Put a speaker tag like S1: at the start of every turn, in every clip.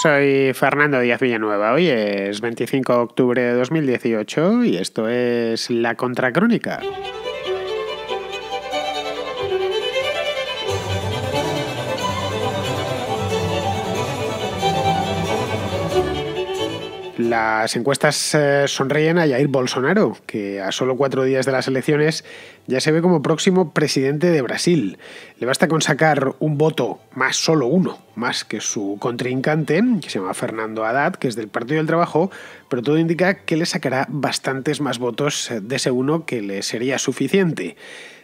S1: Soy Fernando Díaz Villanueva. Hoy es 25 de octubre de 2018 y esto es La Contracrónica. Las encuestas eh, sonreían a Jair Bolsonaro, que a solo cuatro días de las elecciones ya se ve como próximo presidente de Brasil. Le basta con sacar un voto, más solo uno, más que su contrincante, que se llama Fernando Haddad, que es del Partido del Trabajo, pero todo indica que le sacará bastantes más votos de ese uno que le sería suficiente.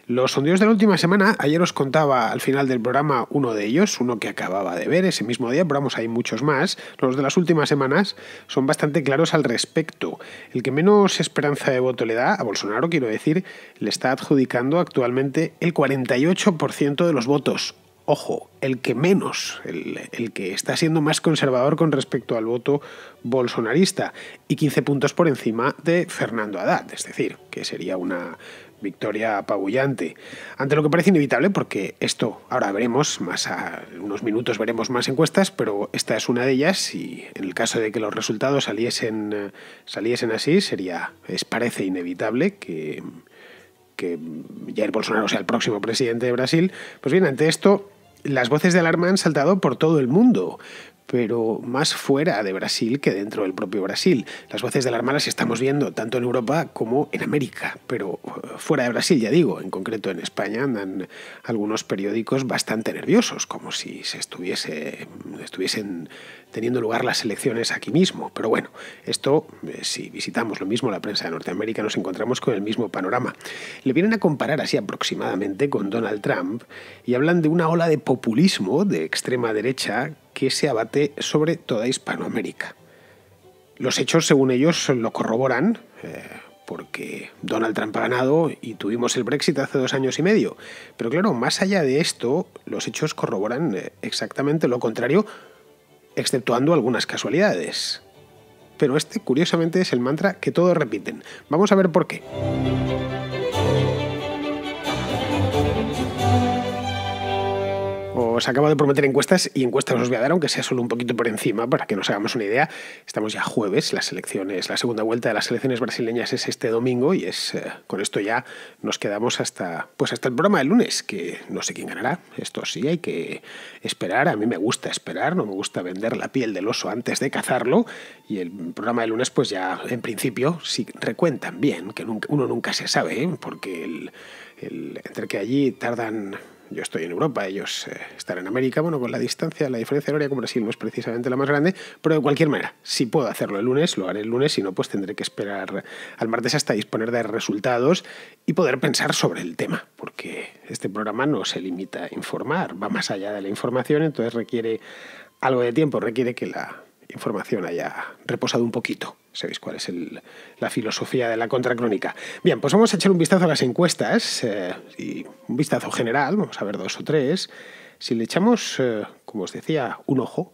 S1: Los sondeos de la última semana, ayer os contaba al final del programa uno de ellos, uno que acababa de ver ese mismo día, pero vamos, hay muchos más. Los de las últimas semanas son bastante claros al respecto. El que menos esperanza de voto le da a Bolsonaro, quiero decir, le está adjudicando actualmente el 48% de los votos ojo, el que menos, el, el, que está siendo más conservador con respecto al voto bolsonarista, y 15 puntos por encima de Fernando Haddad, es decir, que sería una victoria apabullante. Ante lo que parece inevitable, porque esto ahora veremos, más a unos minutos veremos más encuestas, pero esta es una de ellas y en el caso de que los resultados saliesen, eh, saliesen así, sería, es, parece inevitable que, que Jair Bolsonaro sea el próximo presidente de Brasil. Pues bien, ante esto las voces de alarma han saltado por todo el mundo pero más fuera de Brasil que dentro del propio Brasil. Las voces de las se estamos viendo tanto en Europa como en América, pero eh, fuera de Brasil, ya digo, en concreto en España andan algunos periódicos bastante nerviosos, como si se estuviese, estuviesen teniendo lugar las elecciones aquí mismo. Pero bueno, esto, eh, si visitamos lo mismo la prensa de Norteamérica, nos encontramos con el mismo panorama. Le vienen a comparar así aproximadamente con Donald Trump y hablan de una ola de populismo de extrema derecha que se abate sobre toda Hispanoamérica. Los hechos, según ellos, lo corroboran, eh, porque Donald Trump ha ganado y tuvimos el Brexit hace dos años y medio. Pero claro, más allá de esto, los hechos corroboran eh, exactamente lo contrario, exceptuando algunas casualidades. Pero este, curiosamente, es el mantra que todos repiten. Vamos a ver por qué. os acabo de prometer encuestas y encuestas os voy a dar, aunque sea solo un poquito por encima, para que nos hagamos una idea. Estamos ya jueves, las elecciones, la segunda vuelta de las elecciones brasileñas es este domingo y es eh, con esto ya nos quedamos hasta, pues hasta el programa del lunes, que no sé quién ganará. Esto sí, hay que esperar. A mí me gusta esperar, no me gusta vender la piel del oso antes de cazarlo. Y el programa del lunes, pues ya en principio, si recuentan bien, que uno nunca se sabe, ¿eh? porque el, el, entre que allí tardan yo estoy en Europa, ellos eh, están en América, bueno, con la distancia, la diferencia horaria con Brasil no es precisamente la más grande, pero de cualquier manera, si puedo hacerlo el lunes, lo haré el lunes, si no, pues tendré que esperar al martes hasta disponer de resultados y poder pensar sobre el tema, porque este programa no se limita a informar, va más allá de la información, entonces requiere algo de tiempo, requiere que la información haya reposado un poquito sabéis cuál es la filosofía de la contracrónica. Bien, pues vamos a echar un vistazo a las encuestas eh, y un vistazo general, vamos a ver dos o tres. Si le echamos, eh, como os decía, un ojo,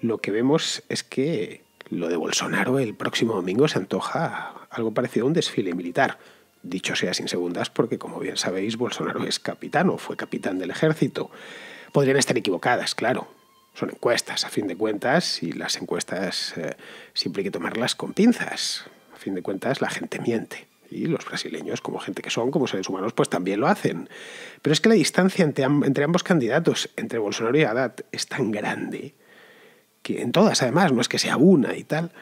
S1: lo que vemos es que lo de Bolsonaro el próximo domingo se antoja algo parecido a un desfile militar. Dicho sea sin segundas, porque como bien sabéis, Bolsonaro es capitán o fue capitán del ejército. Podrían estar equivocadas, claro, son encuestas, a fin de cuentas, y las encuestas eh, siempre hay que tomarlas con pinzas. A fin de cuentas, la gente miente. Y los brasileños, como gente que son, como seres humanos, pues también lo hacen. Pero es que la distancia entre, ambos candidatos, entre Bolsonaro y Haddad, es tan grande que en todas, además, no es que sea una y tal,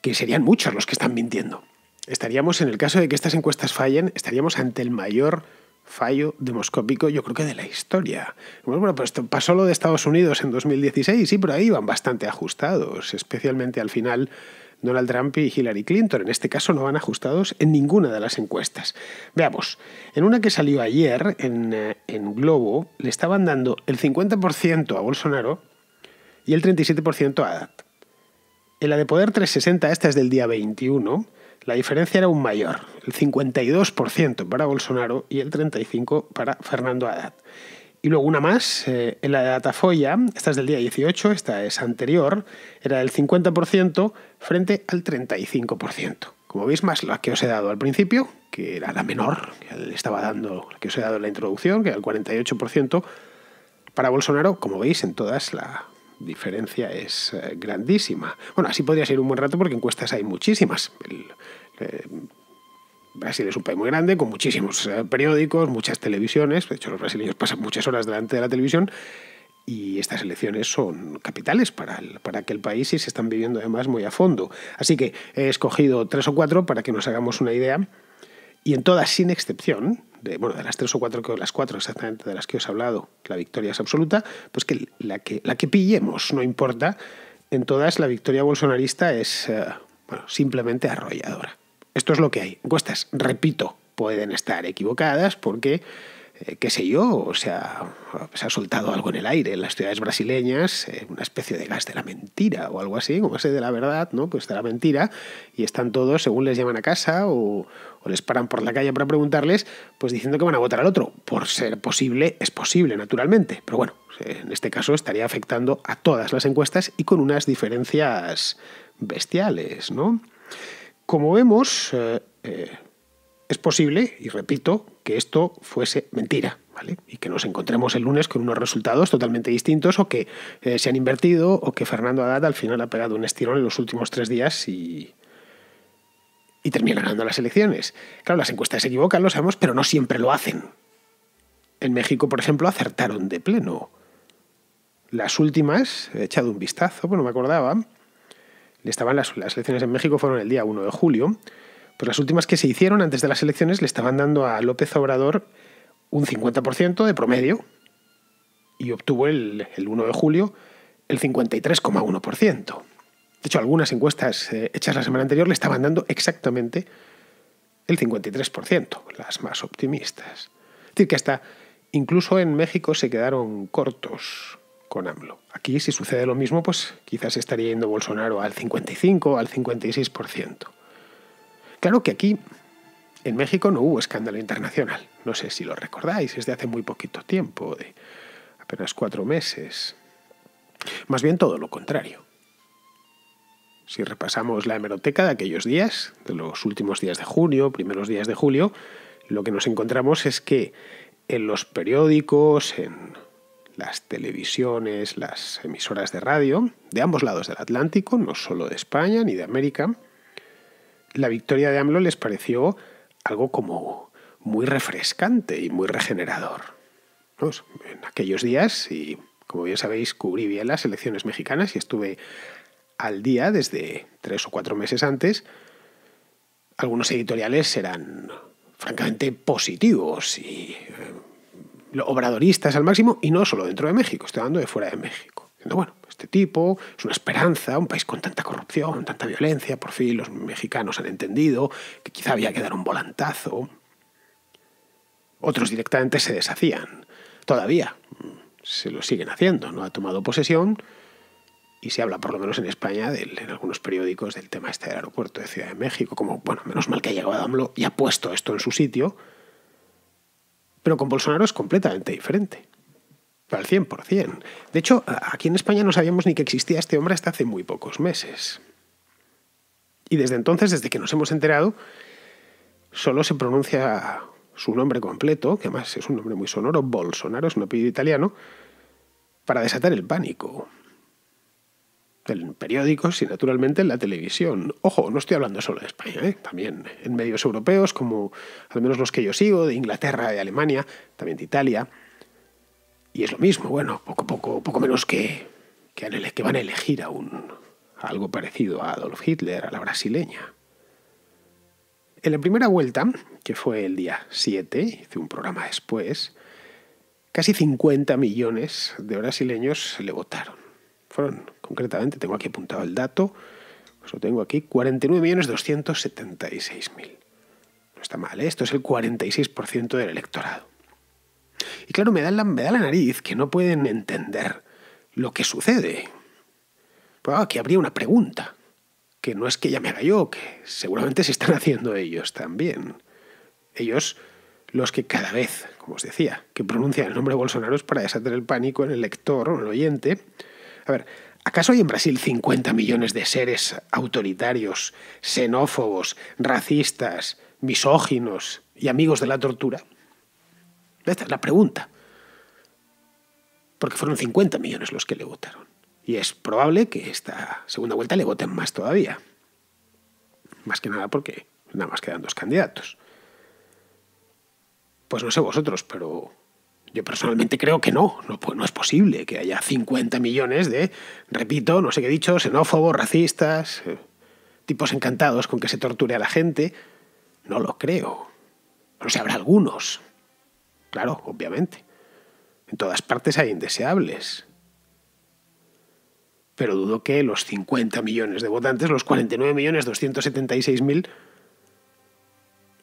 S1: que serían muchos los que están mintiendo. Estaríamos, en el caso de que estas encuestas fallen, estaríamos ante el mayor fallo demoscópico, yo creo que de la historia. Bueno, pues pasó lo de Estados Unidos en 2016, sí, pero ahí iban bastante ajustados, especialmente al final Donald Trump y Hillary Clinton. En este caso no van ajustados en ninguna de las encuestas. Veamos, en una que salió ayer en, eh, Globo, le estaban dando el 50% a Bolsonaro y el 37% a Haddad. En la de Poder 360, esta es del día 21, la diferencia era un mayor, el 52% para Bolsonaro y el 35% para Fernando Haddad. Y luego una más, eh, en la data esta es del día 18, esta es anterior, era del 50% frente al 35%. Como veis, más la que os he dado al principio, que era la menor, que estaba dando, que os he dado en la introducción, que era el 48%, para Bolsonaro, como veis, en todas las diferencia es eh, grandísima. Bueno, así podría ser un buen rato porque encuestas hay muchísimas. Eh, Brasil es un país muy grande, con muchísimos eh, periódicos, muchas televisiones. De hecho, los brasileños pasan muchas horas delante de la televisión. Y estas elecciones son capitales para, el, para aquel país y se están viviendo además muy a fondo. Así que he escogido tres o cuatro para que nos hagamos una idea y en todas, sin excepción, de, bueno, de las tres o cuatro, las cuatro exactamente de las que os he hablado, la victoria es absoluta, pues que la que, la que pillemos, no importa, en todas la victoria bolsonarista es eh, bueno, simplemente arrolladora. Esto es lo que hay. Encuestas, repito, pueden estar equivocadas porque, eh, qué sé yo, o ha, se ha soltado algo en el aire en las ciudades brasileñas, eh, una especie de gas de la mentira o algo así, como ese de la verdad, ¿no? Pues de la mentira, y están todos según les llaman a casa o, o les paran por la calle para preguntarles, pues diciendo que van a votar al otro. Por ser posible, es posible, naturalmente. Pero bueno, en este caso estaría afectando a todas las encuestas y con unas diferencias bestiales, ¿no? Como vemos, eh, eh, es posible, y repito, que esto fuese mentira, ¿vale? Y que nos encontremos el lunes con unos resultados totalmente distintos o que eh, se han invertido o que Fernando Haddad al final ha pegado un estirón en los últimos tres días y, y termina ganando las elecciones. Claro, las encuestas se equivocan, lo sabemos, pero no siempre lo hacen. En México, por ejemplo, acertaron de pleno. Las últimas, he echado un vistazo, pues no me acordaba, estaban las, elecciones en México fueron el día 1 de julio, pues las últimas que se hicieron antes de las elecciones le estaban dando a López Obrador un 50% de promedio y obtuvo el, el 1 de julio el 53,1%. De hecho, algunas encuestas eh, hechas la semana anterior le estaban dando exactamente el 53%, las más optimistas. Es decir, que hasta incluso en México se quedaron cortos con AMLO. Aquí, si sucede lo mismo, pues quizás estaría yendo Bolsonaro al 55, al 56%. Claro que aquí, en México, no hubo escándalo internacional. No sé si lo recordáis, es de hace muy poquito tiempo, de apenas cuatro meses. Más bien todo lo contrario. Si repasamos la hemeroteca de aquellos días, de los últimos días de junio, primeros días de julio, lo que nos encontramos es que en los periódicos, en las televisiones, las emisoras de radio, de ambos lados del Atlántico, no solo de España ni de América, la victoria de AMLO les pareció algo como muy refrescante y muy regenerador. Pues, en aquellos días, y como bien sabéis, cubrí bien las elecciones mexicanas y estuve al día desde tres o cuatro meses antes, algunos editoriales eran francamente positivos y eh, obradoristas al máximo, y no solo dentro de México, estoy hablando de fuera de México. bueno, este tipo es una esperanza, un país con tanta corrupción, tanta violencia, por fin los mexicanos han entendido que quizá había que dar un volantazo. Otros directamente se deshacían. Todavía mm, se lo siguen haciendo, no ha tomado posesión, y se habla, por lo menos en España, en algunos periódicos, del tema este del aeropuerto de Ciudad de México, como, bueno, menos mal que ha llegado AMLO y ha puesto esto en su sitio, pero con Bolsonaro es completamente diferente, al 100%. De hecho, aquí en España no sabíamos ni que existía este hombre hasta hace muy pocos meses. Y desde entonces, desde que nos hemos enterado, solo se pronuncia su nombre completo, que además es un nombre muy sonoro, Bolsonaro es un apellido italiano, para desatar el pánico en periódicos y naturalmente en la televisión. Ojo, no estoy hablando solo de España, ¿eh? también en medios europeos como al menos los que yo sigo, de Inglaterra, de Alemania, también de Italia. Y es lo mismo, bueno, poco, poco, poco menos que, que, van a elegir a, un, algo parecido a Adolf Hitler, a la brasileña. En la primera vuelta, que fue el día 7, hice un programa después, casi 50 millones de brasileños le votaron fueron concretamente, tengo aquí apuntado el dato, eso lo tengo aquí, 49.276.000. No está mal, ¿eh? esto es el 46% del electorado. Y claro, me da, la, me da la nariz que no pueden entender lo que sucede. Pero pues aquí que habría una pregunta, que no es que ya me haga yo, que seguramente se están haciendo ellos también. Ellos, los que cada vez, como os decía, que pronuncian el nombre de Bolsonaro es para desatar el pánico en el lector o en el oyente, a ver, ¿acaso hay en Brasil 50 millones de seres autoritarios, xenófobos, racistas, misóginos y amigos de la tortura? Esta es la pregunta. Porque fueron 50 millones los que le votaron. Y es probable que esta segunda vuelta le voten más todavía. Más que nada porque nada más quedan dos candidatos. Pues no sé vosotros, pero yo personalmente creo que no, no, no es posible que haya 50 millones de, repito, no sé qué he dicho, xenófobos, racistas, eh, tipos encantados con que se torture a la gente. No lo creo. No sé, habrá algunos. Claro, obviamente. En todas partes hay indeseables. Pero dudo que los 50 millones de votantes, los 49.276.000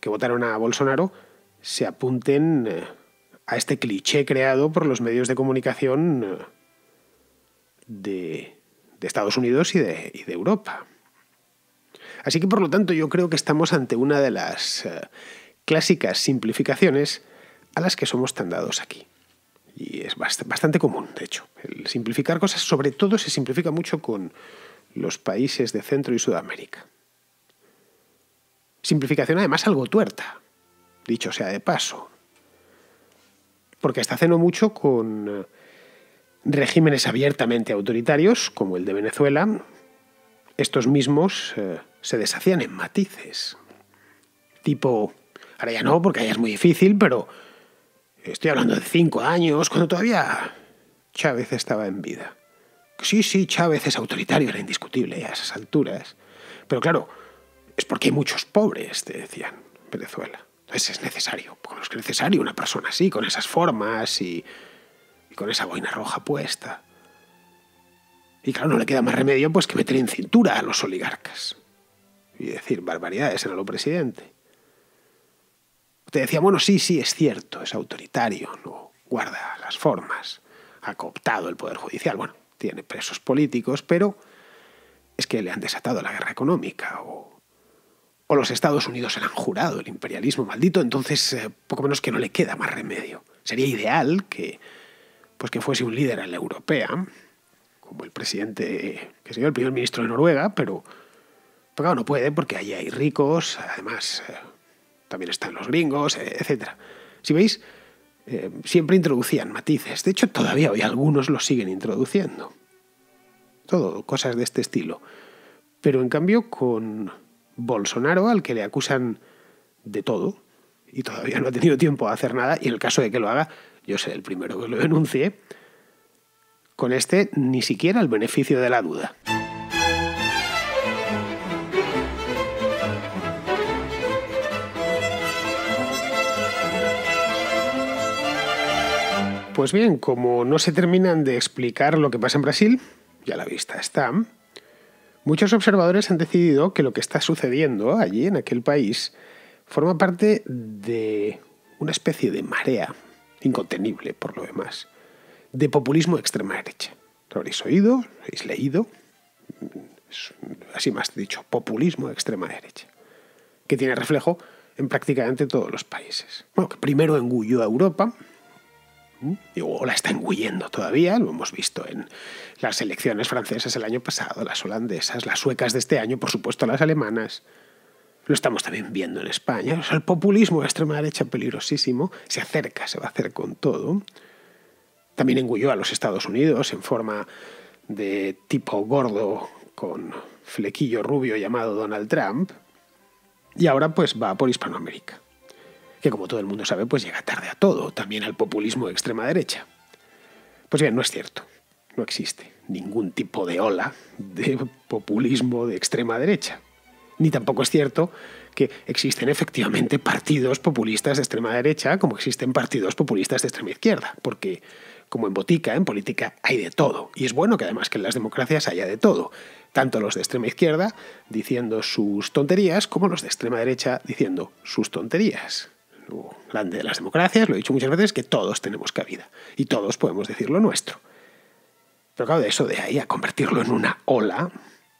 S1: que votaron a Bolsonaro, se apunten eh, a este cliché creado por los medios de comunicación eh, de, Estados Unidos y de, Europa. Así que por lo tanto yo creo que estamos ante una de las eh, clásicas simplificaciones a las que somos tan dados aquí. Y es bastante común, de hecho. simplificar cosas, sobre todo se simplifica mucho con los países de Centro y Sudamérica. Simplificación además algo tuerta, dicho sea de paso, porque hasta hace no mucho con eh, regímenes abiertamente autoritarios, como el de Venezuela, estos mismos eh, se deshacían en matices. Tipo, ahora ya no, porque ya es muy difícil, pero estoy hablando de cinco años, cuando todavía Chávez estaba en vida. Sí, sí, Chávez es autoritario, era indiscutible a esas alturas. Pero claro, es porque hay muchos pobres, te decían, Venezuela. Entonces es necesario, es necesario una persona así, con esas formas y, con esa boina roja puesta. Y claro, no le queda más remedio pues que meter en cintura a los oligarcas y decir barbaridades en lo presidente. Te decía, bueno, sí, sí, es cierto, es autoritario, no guarda las formas, ha cooptado el Poder Judicial, bueno, tiene presos políticos, pero es que le han desatado la guerra económica o o los Estados Unidos se han jurado, el imperialismo maldito, entonces eh, poco menos que no le queda más remedio. Sería ideal que, pues que fuese un líder a la europea, como el presidente, que sería el primer ministro de Noruega, pero, no puede porque ahí hay ricos, además eh, también están los gringos, eh, etc. Si veis, siempre introducían matices, de hecho todavía hoy algunos los siguen introduciendo. Todo, cosas de este estilo. Pero en cambio con Bolsonaro, al que le acusan de todo y todavía no ha tenido tiempo a hacer nada, y en el caso de que lo haga, yo seré el primero que lo denuncie, con este ni siquiera el beneficio de la duda. Pues bien, como no se terminan de explicar lo que pasa en Brasil, ya la vista está, Muchos observadores han decidido que lo que está sucediendo allí en aquel país forma parte de una especie de marea incontenible por lo demás, de populismo extrema derecha. Lo habréis oído, lo habréis leído, así más dicho, populismo extrema derecha, que tiene reflejo en prácticamente todos los países. Bueno, que primero engulló a Europa, o oh, la está engulliendo todavía, lo hemos visto en las elecciones francesas el año pasado, las holandesas, las suecas de este año, por supuesto las alemanas. Lo estamos también viendo en España. el populismo de extrema derecha peligrosísimo se acerca, se va a hacer con todo. También engulló a los Estados Unidos en forma de tipo gordo con flequillo rubio llamado Donald Trump. Y ahora pues va por Hispanoamérica que como todo el mundo sabe, pues llega tarde a todo, también al populismo de extrema derecha. Pues bien, no es cierto. No existe ningún tipo de ola de populismo de extrema derecha. Ni tampoco es cierto que existen efectivamente partidos populistas de extrema derecha como existen partidos populistas de extrema izquierda, porque como en botica, en política hay de todo. Y es bueno que además que en las democracias haya de todo. Tanto los de extrema izquierda diciendo sus tonterías como los de extrema derecha diciendo sus tonterías de las democracias, lo he dicho muchas veces, que todos tenemos cabida y todos podemos decir lo nuestro. Pero claro, de eso de ahí a convertirlo en una ola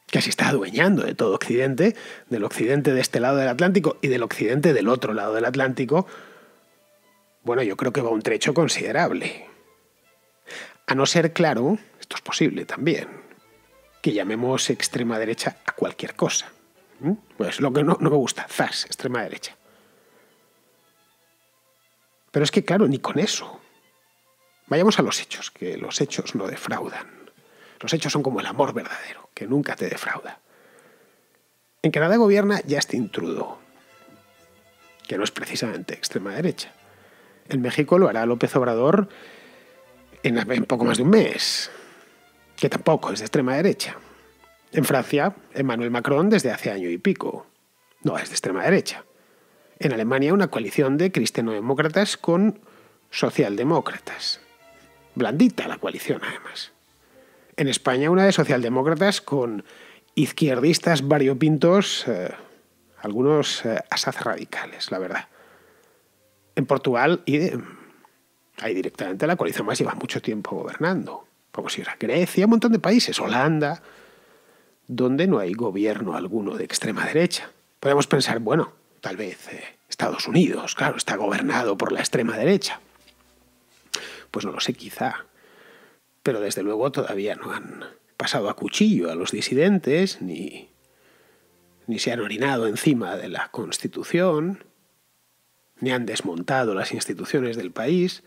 S1: que se está adueñando de todo Occidente, del Occidente de este lado del Atlántico y del Occidente del otro lado del Atlántico, bueno, yo creo que va un trecho considerable. A no ser claro, esto es posible también, que llamemos extrema derecha a cualquier cosa. ¿Mm? Pues lo que no, no me gusta, zas, extrema derecha. Pero es que, claro, ni con eso. Vayamos a los hechos, que los hechos no defraudan. Los hechos son como el amor verdadero, que nunca te defrauda. En Canadá gobierna Justin Trudeau, que no es precisamente extrema derecha. En México lo hará López Obrador en, en poco más de un mes, que tampoco es de extrema derecha. En Francia, Emmanuel Macron desde hace año y pico. No es de extrema derecha en Alemania una coalición de cristianodemócratas con socialdemócratas. Blandita la coalición, además. En España una de socialdemócratas con izquierdistas variopintos, eh, algunos eh, asaz radicales, la verdad. En Portugal y eh, ahí directamente la coalición más lleva mucho tiempo gobernando. Como si era Grecia, un montón de países, Holanda, donde no hay gobierno alguno de extrema derecha. Podemos pensar, bueno, tal vez eh, Estados Unidos, claro, está gobernado por la extrema derecha. Pues no lo sé, quizá. Pero desde luego todavía no han pasado a cuchillo a los disidentes, ni, se han orinado encima de la Constitución, ni han desmontado las instituciones del país.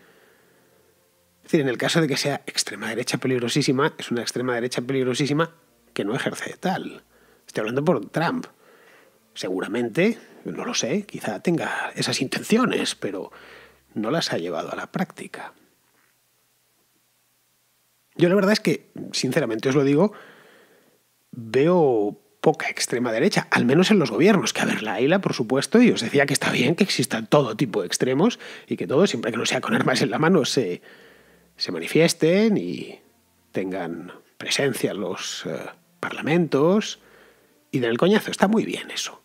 S1: Es decir, en el caso de que sea extrema derecha peligrosísima, es una extrema derecha peligrosísima que no ejerce tal. Estoy hablando por Trump. Seguramente no lo sé, quizá tenga esas intenciones, pero no las ha llevado a la práctica. Yo la verdad es que, sinceramente os lo digo, veo poca extrema derecha, al menos en los gobiernos, que a ver, la AILA, por supuesto, y os decía que está bien que existan todo tipo de extremos y que todo, siempre que no sea con armas en la mano, se, manifiesten y tengan presencia en los eh, parlamentos y den el coñazo. Está muy bien eso.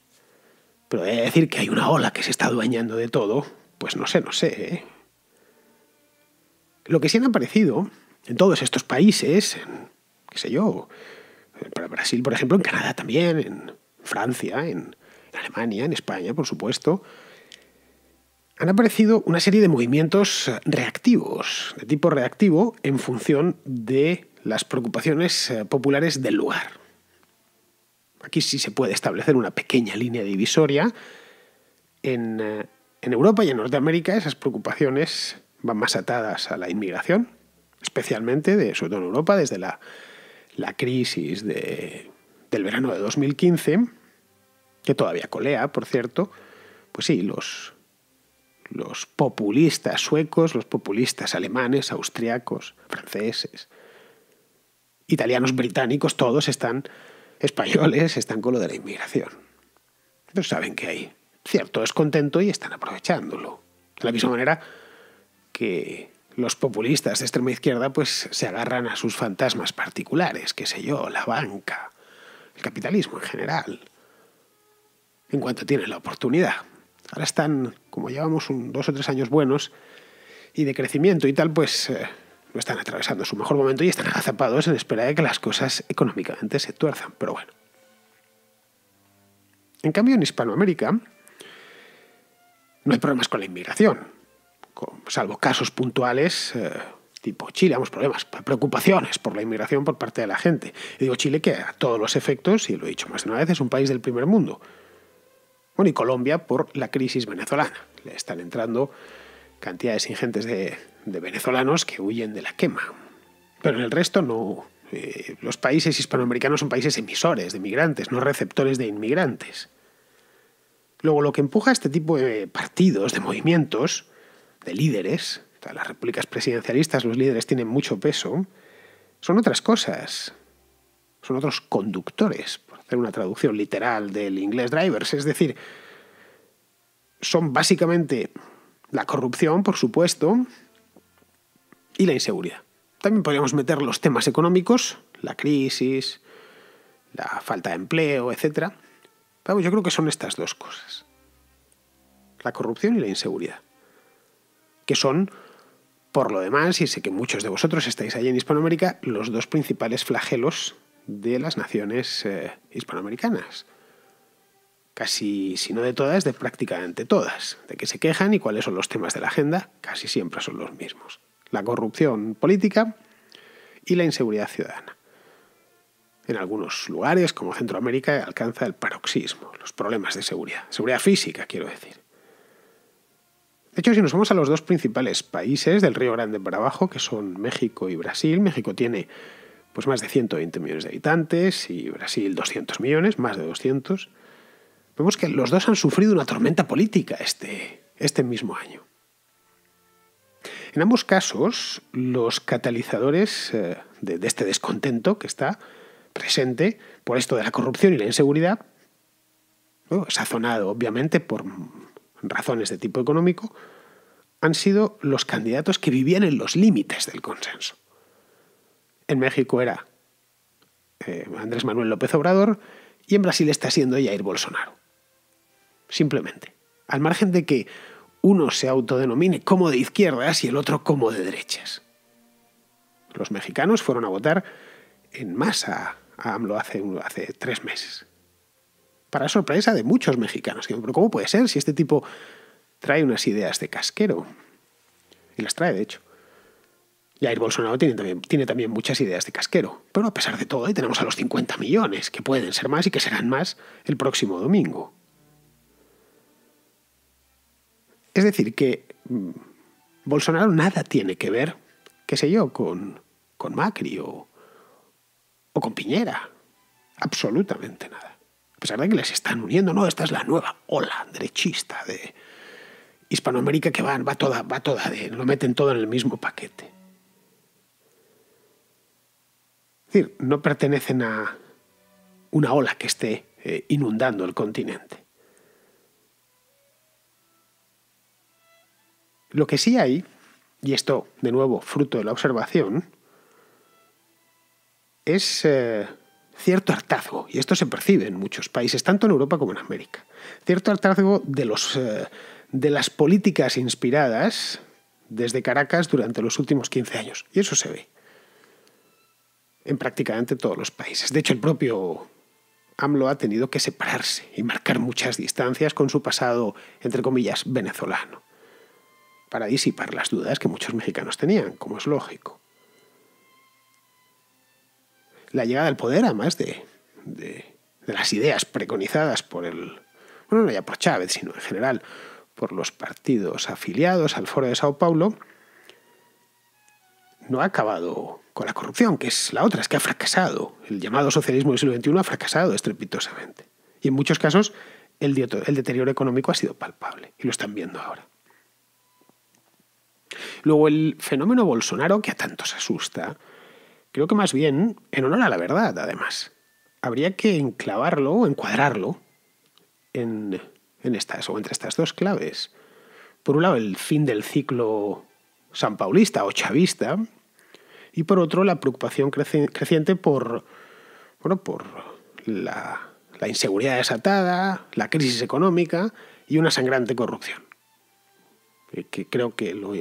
S1: Pero decir que hay una ola que se está adueñando de todo, pues no sé, no sé. ¿eh? Lo que sí han aparecido en todos estos países, en, qué sé yo, para Brasil, por ejemplo, en Canadá también, en Francia, en Alemania, en España, por supuesto, han aparecido una serie de movimientos reactivos, de tipo reactivo, en función de las preocupaciones eh, populares del lugar. Aquí sí se puede establecer una pequeña línea divisoria. Eh, en, Europa y en Norteamérica esas preocupaciones van más atadas a la inmigración, especialmente, de, sobre todo en Europa, desde la, crisis del verano de 2015, que todavía colea, por cierto, pues sí, los populistas suecos, los populistas alemanes, austriacos, franceses, italianos, británicos, todos están españoles están con lo de la inmigración. Ellos saben que hay cierto descontento y están aprovechándolo. De la misma manera que los populistas de extrema izquierda pues, se agarran a sus fantasmas particulares, qué sé yo, la banca, el capitalismo en general, en cuanto tienen la oportunidad. Ahora están, como llevamos un, dos o tres años buenos y de crecimiento y tal, pues... Eh, no están atravesando su mejor momento y están agazapados en espera de que las cosas económicamente se tuerzan, pero bueno. En cambio, en Hispanoamérica no hay problemas con la inmigración, salvo casos puntuales eh, tipo Chile, vamos, problemas, preocupaciones por la inmigración por parte de la gente. Y digo Chile que a todos los efectos, y lo he dicho más de una vez, es un país del primer mundo. Bueno, y Colombia por la crisis venezolana. Le están entrando cantidades ingentes de, venezolanos que huyen de la quema. Pero en el resto no. Eh, los países hispanoamericanos son países emisores de migrantes, no receptores de inmigrantes. Luego, lo que empuja a este tipo de partidos, de movimientos, de líderes, las repúblicas presidencialistas, los líderes tienen mucho peso, son otras cosas. Son otros conductores, por hacer una traducción literal del inglés drivers. Es decir, son básicamente la corrupción, por supuesto, y la inseguridad. También podríamos meter los temas económicos, la crisis, la falta de empleo, etc. Pero yo creo que son estas dos cosas. La corrupción y la inseguridad. Que son, por lo demás, y sé que muchos de vosotros estáis allí en Hispanoamérica, los dos principales flagelos de las naciones eh, hispanoamericanas casi, si no de todas, de prácticamente todas, de que se quejan y cuáles son los temas de la agenda, casi siempre son los mismos. La corrupción política y la inseguridad ciudadana. En algunos lugares, como Centroamérica, alcanza el paroxismo, los problemas de seguridad, seguridad física, quiero decir. De hecho, si nos vamos a los dos principales países del Río Grande para abajo, que son México y Brasil, México tiene pues más de 120 millones de habitantes y Brasil 200 millones, más de 200. Vemos que los dos han sufrido una tormenta política este, este mismo año. En ambos casos, los catalizadores eh, de, este descontento que está presente por esto de la corrupción y la inseguridad, sazonado obviamente por razones de tipo económico, han sido los candidatos que vivían en los límites del consenso. En México era eh, Andrés Manuel López Obrador y en Brasil está siendo Jair Bolsonaro simplemente. Al margen de que uno se autodenomine como de izquierdas y el otro como de derechas. Los mexicanos fueron a votar en masa a AMLO hace, hace tres meses. Para sorpresa de muchos mexicanos. Pero ¿cómo puede ser si este tipo trae unas ideas de casquero? Y las trae, de hecho. Jair Bolsonaro tiene también, tiene también muchas ideas de casquero. Pero a pesar de todo, ahí tenemos a los 50 millones, que pueden ser más y que serán más el próximo domingo. Es decir, que mm, Bolsonaro nada tiene que ver, qué sé yo, con, Macri o, con Piñera. Absolutamente nada. A pesar de que les están uniendo, no, esta es la nueva ola derechista de Hispanoamérica que va, va toda, va toda de, lo meten todo en el mismo paquete. Es decir, no pertenecen a una ola que esté eh, inundando el continente. Lo que sí hay, y esto de nuevo fruto de la observación, es eh, cierto hartazgo, y esto se percibe en muchos países, tanto en Europa como en América, cierto hartazgo de, los, eh, de las políticas inspiradas desde Caracas durante los últimos 15 años, y eso se ve en prácticamente todos los países. De hecho, el propio AMLO ha tenido que separarse y marcar muchas distancias con su pasado, entre comillas, venezolano para disipar las dudas que muchos mexicanos tenían, como es lógico. La llegada al poder, además de, de, las ideas preconizadas por el, bueno, no ya por Chávez, sino en general por los partidos afiliados al Foro de Sao Paulo, no ha acabado con la corrupción, que es la otra, es que ha fracasado. El llamado socialismo del siglo XXI ha fracasado estrepitosamente. Y en muchos casos el deterioro económico ha sido palpable, y lo están viendo ahora. Luego el fenómeno Bolsonaro, que a tantos asusta, creo que más bien en honor a la verdad, además. Habría que enclavarlo o encuadrarlo en, estas o entre estas dos claves. Por un lado, el fin del ciclo sanpaulista o chavista, y por otro, la preocupación creciente por, bueno, por la, inseguridad desatada, la crisis económica y una sangrante corrupción. Que creo que lo,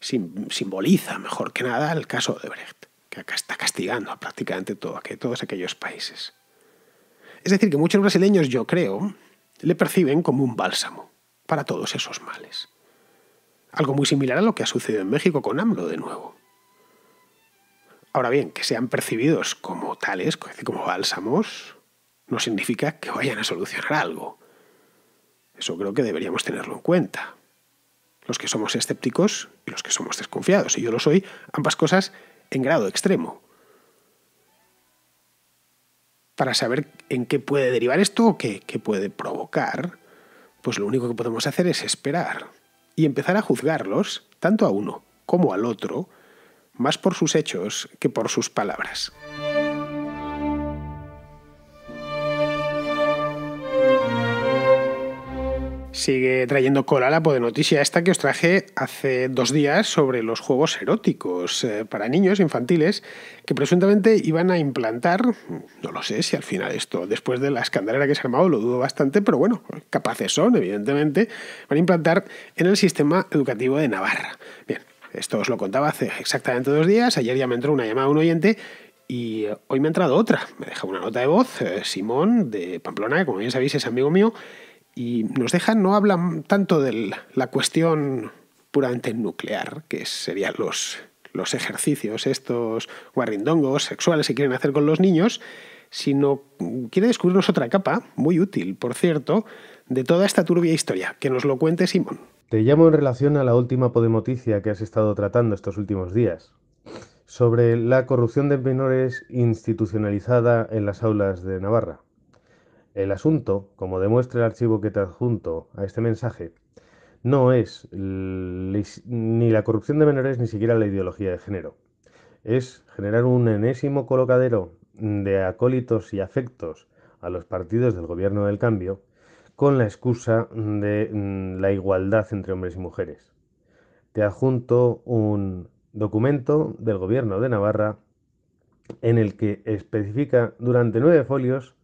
S1: simboliza mejor que nada el caso de Brecht, que acá está castigando a prácticamente todos aquellos países. Es decir, que muchos brasileños, yo creo, le perciben como un bálsamo para todos esos males. Algo muy similar a lo que ha sucedido en México con AMLO de nuevo. Ahora bien, que sean percibidos como tales, como bálsamos, no significa que vayan a solucionar algo. Eso creo que deberíamos tenerlo en cuenta los que somos escépticos y los que somos desconfiados, y yo lo soy, ambas cosas en grado extremo. Para saber en qué puede derivar esto o qué, qué puede provocar, pues lo único que podemos hacer es esperar y empezar a juzgarlos, tanto a uno como al otro, más por sus hechos que por sus palabras. sigue trayendo cola la noticia esta que os traje hace dos días sobre los juegos eróticos eh, para niños infantiles que presuntamente iban a implantar, no lo sé si al final esto, después de la escandalera que se ha armado, lo dudo bastante, pero bueno, capaces son, evidentemente, van a implantar en el sistema educativo de Navarra. Bien, esto os lo contaba hace exactamente dos días, ayer ya me entró una llamada de un oyente y eh, hoy me ha entrado otra. Me deja una nota de voz, eh, Simón de Pamplona, que como bien sabéis es amigo mío, y nos dejan, no hablan tanto de la cuestión puramente nuclear, que serían los, los ejercicios, estos guarindongos sexuales que quieren hacer con los niños, sino quiere descubrirnos otra capa, muy útil, por cierto, de toda esta turbia historia. Que nos lo cuente Simón. Te llamo en relación a la última Podemoticia que has estado tratando estos últimos días, sobre la corrupción de menores institucionalizada en las aulas de Navarra. El asunto, como demuestra el archivo que te adjunto a este mensaje, no es ni la corrupción de menores ni siquiera la ideología de género. Es generar un enésimo colocadero de acólitos y afectos a los partidos del gobierno del cambio con la excusa de mm, la igualdad entre hombres y mujeres. Te adjunto un documento del gobierno de Navarra en el que especifica durante nueve folios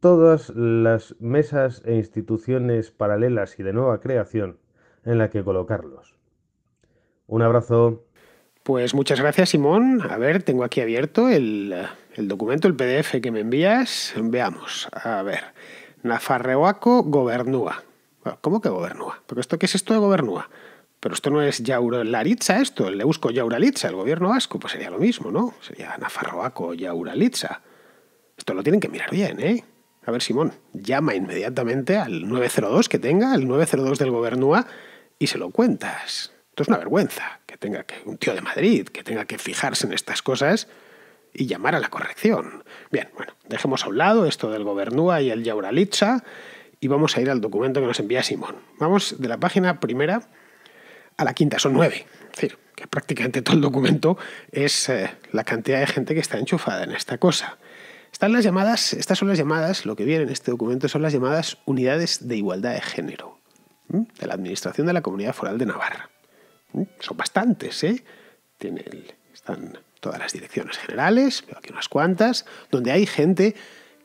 S1: todas las mesas e instituciones paralelas y de nueva creación en la que colocarlos. Un abrazo. Pues muchas gracias, Simón. A ver, tengo aquí abierto el, documento, el PDF que me envías. Veamos. A ver. Nafarreoaco Gobernúa. ¿Cómo que Gobernúa? Porque esto qué es esto de Gobernúa? Pero esto no es Yauralitza, esto, el busco Yauralitza, el gobierno vasco, pues sería lo mismo, ¿no? Sería Nafarroaco Yauralitza. Esto lo tienen que mirar bien, ¿eh? A ver, Simón, llama inmediatamente al 902 que tenga, el 902 del Gobernúa, y se lo cuentas. Esto es una vergüenza, que tenga que un tío de Madrid, que tenga que fijarse en estas cosas y llamar a la corrección. Bien, bueno, dejemos a un lado esto del Gobernúa y el Yauralitza y vamos a ir al documento que nos envía Simón. Vamos de la página primera a la quinta, son nueve. Es decir, que prácticamente todo el documento es eh, la cantidad de gente que está enchufada en esta cosa. Están las llamadas, estas son las llamadas, lo que viene en este documento son las llamadas unidades de igualdad de género de la Administración de la Comunidad Foral de Navarra. Son bastantes, ¿eh? tienen están todas las direcciones generales, veo aquí unas cuantas, donde hay gente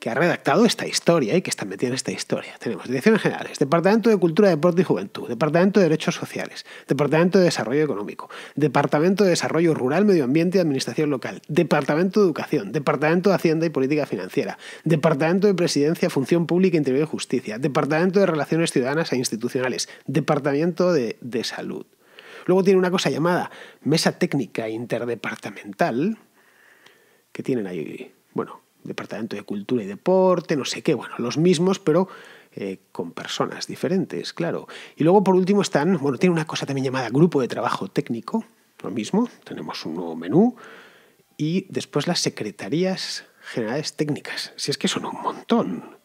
S1: que ha redactado esta historia y que está metida en esta historia. Tenemos direcciones generales, Departamento de Cultura, Deporte y Juventud, Departamento de Derechos Sociales, Departamento de Desarrollo Económico, Departamento de Desarrollo Rural, Medio Ambiente y Administración Local, Departamento de Educación, Departamento de Hacienda y Política Financiera, Departamento de Presidencia, Función Pública, Interior y Justicia, Departamento de Relaciones Ciudadanas e Institucionales, Departamento de, de Salud. Luego tiene una cosa llamada Mesa Técnica Interdepartamental, que tienen ahí, bueno, Departamento de Cultura y Deporte, no sé qué, bueno, los mismos, pero eh, con personas diferentes, claro. Y luego, por último, están, bueno, tiene una cosa también llamada grupo de trabajo técnico, lo mismo, tenemos un nuevo menú, y después las secretarías generales técnicas, si es que son un montón.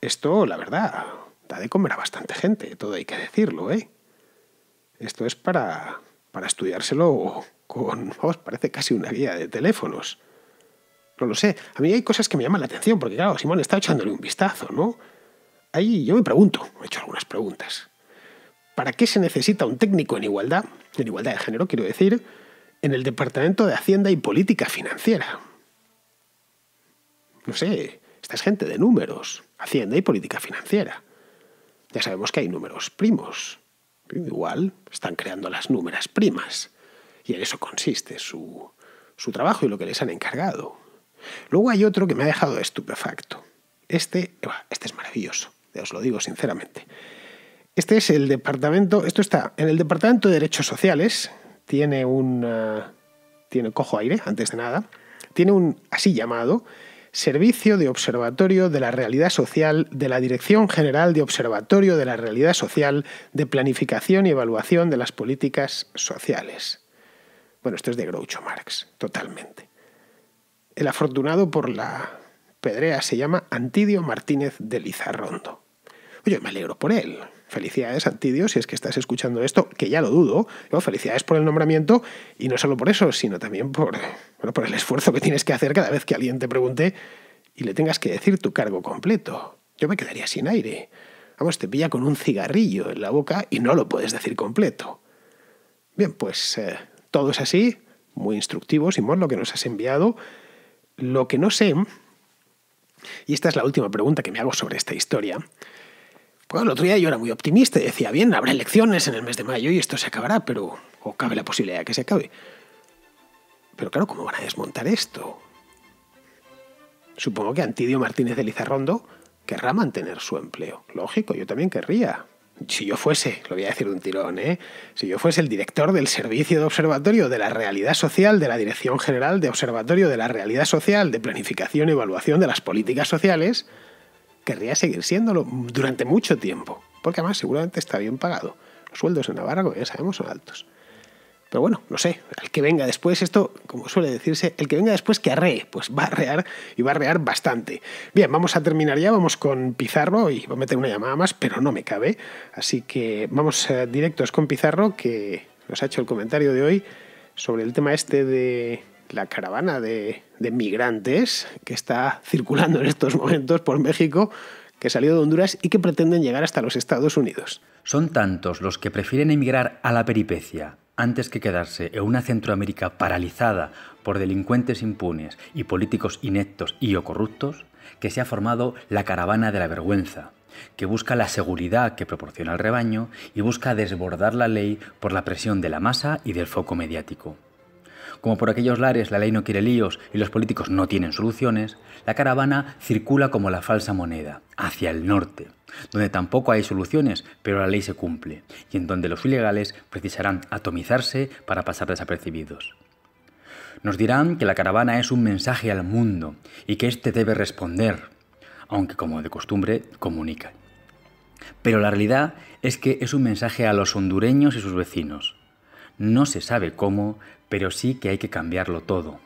S1: Esto, la verdad, da de comer a bastante gente, todo hay que decirlo, ¿eh? Esto es para, para estudiárselo con, vamos, parece casi una guía de teléfonos. No lo sé. A mí hay cosas que me llaman la atención, porque claro, Simón está echándole un vistazo, ¿no? Ahí yo me pregunto, he hecho algunas preguntas. ¿Para qué se necesita un técnico en igualdad, en igualdad de género, quiero decir, en el Departamento de Hacienda y Política Financiera? No sé, esta es gente de números, Hacienda y Política Financiera. Ya sabemos que hay números primos. Igual están creando las números primas. Y en eso consiste su, su trabajo y lo que les han encargado. Luego hay otro que me ha dejado estupefacto. Este, este es maravilloso, os lo digo sinceramente. Este es el departamento, esto está en el departamento de Derechos Sociales, tiene un... Eh, tiene, cojo aire, antes de nada, tiene un así llamado Servicio de Observatorio de la Realidad Social de la Dirección General de Observatorio de la Realidad Social de Planificación y Evaluación de las Políticas Sociales. Bueno, esto es de Groucho Marx, totalmente. El afortunado por la pedrea se llama Antidio Martínez de Lizarrondo. Oye, me alegro por él. Felicidades, Antidio, si es que estás escuchando esto, que ya lo dudo. Felicidades por el nombramiento y no solo por eso, sino también por, por el esfuerzo que tienes que hacer cada vez que alguien te pregunte y le tengas que decir tu cargo completo. Yo me quedaría sin aire. Vamos, te pilla con un cigarrillo en la boca y no lo puedes decir completo. Bien, pues eh, todo es así, muy instructivo, Simón, lo que nos has enviado. Lo que no sé, y esta es la última pregunta que me hago sobre esta historia, pues el otro día yo era muy optimista y decía, bien, habrá elecciones en el mes de mayo y esto se acabará, pero o cabe la posibilidad de que se acabe. Pero claro, ¿cómo van a desmontar esto? Supongo que Antidio Martínez de Lizarrondo querrá mantener su empleo. Lógico, yo también querría si yo fuese, lo voy a decir de un tirón, ¿eh? si yo fuese el director del Servicio de Observatorio de la Realidad Social de la Dirección General de Observatorio de la Realidad Social de Planificación y Evaluación de las Políticas Sociales, querría seguir siéndolo durante mucho tiempo, porque además seguramente está bien pagado. Los sueldos en Navarra, como ya sabemos, son altos. Pero bueno, no sé, el que venga después, esto, como suele decirse, el que venga después que arree, pues va a arrear y va a arrear bastante. Bien, vamos a terminar ya, vamos con Pizarro y voy a meter una llamada más, pero no me cabe. Así que vamos eh, directos con Pizarro, que nos ha hecho el comentario de hoy sobre el tema este de la caravana de, de migrantes que está circulando en estos momentos por México que salió de Honduras y que pretenden llegar hasta los Estados Unidos.
S2: Son tantos los que prefieren emigrar a la peripecia antes que quedarse en una Centroamérica paralizada por delincuentes impunes y políticos ineptos y o corruptos, que se ha formado la caravana de la vergüenza, que busca la seguridad que proporciona el rebaño y busca desbordar la ley por la presión de la masa y del foco mediático. Como por aquellos lares la ley no quiere líos y los políticos no tienen soluciones, la caravana circula como la falsa moneda, hacia el norte, donde tampoco hay soluciones, pero la ley se cumple, y en donde los ilegales precisarán atomizarse para pasar desapercibidos. Nos dirán que la caravana es un mensaje al mundo y que éste debe responder, aunque como de costumbre comunica. Pero la realidad es que es un mensaje a los hondureños y sus vecinos. No se sabe cómo, pero sí que hay que cambiarlo todo.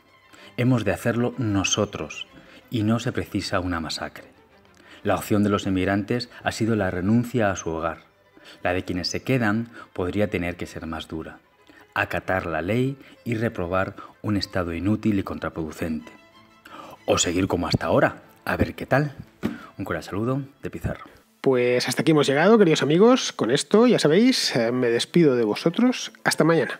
S2: Hemos de hacerlo nosotros, y no se precisa una masacre. La opción de los emigrantes ha sido la renuncia a su hogar. La de quienes se quedan podría tener que ser más dura. Acatar la ley y reprobar un estado inútil y contraproducente. O seguir como hasta ahora. A ver qué tal. Un cordial saludo de Pizarro. Pues hasta aquí hemos
S1: llegado, queridos amigos. Con esto, ya sabéis, eh, me despido de vosotros. Hasta mañana.